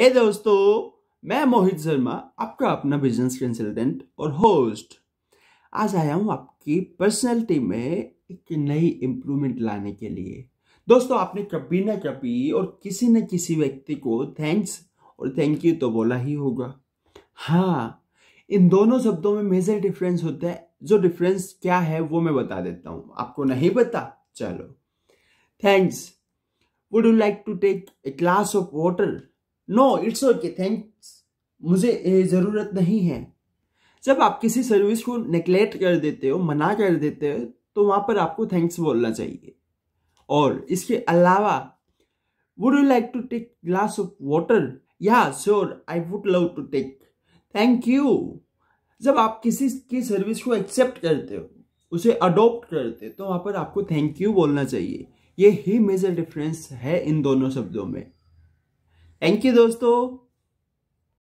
हे दोस्तों मैं मोहित शर्मा आपका अपना बिजनेस कंसल्टेंट और होस्ट आज आया हूं आपकी पर्सनैलिटी में एक नई इम्प्रूवमेंट लाने के लिए दोस्तों आपने कभी ना कभी और किसी न किसी व्यक्ति को थैंक्स और थैंक यू तो बोला ही होगा हाँ इन दोनों शब्दों में मेजर डिफरेंस होता है जो डिफरेंस क्या है वो मैं बता देता हूँ आपको नहीं पता चलो thanks would you like to take a glass of water no it's okay thanks मुझे ज़रूरत नहीं है जब आप किसी सर्विस को नेग्लेक्ट कर देते हो मना कर देते हो तो वहाँ पर आपको थैंक्स बोलना चाहिए और इसके अलावा would you like to take glass of water या sure I would love to take thank you जब आप किसी की सर्विस को एक्सेप्ट करते हो उसे अडोप्ट करते हो तो वहाँ पर आपको थैंक यू बोलना चाहिए ये ही मेजर डिफरेंस है इन दोनों शब्दों में थैंक यू दोस्तों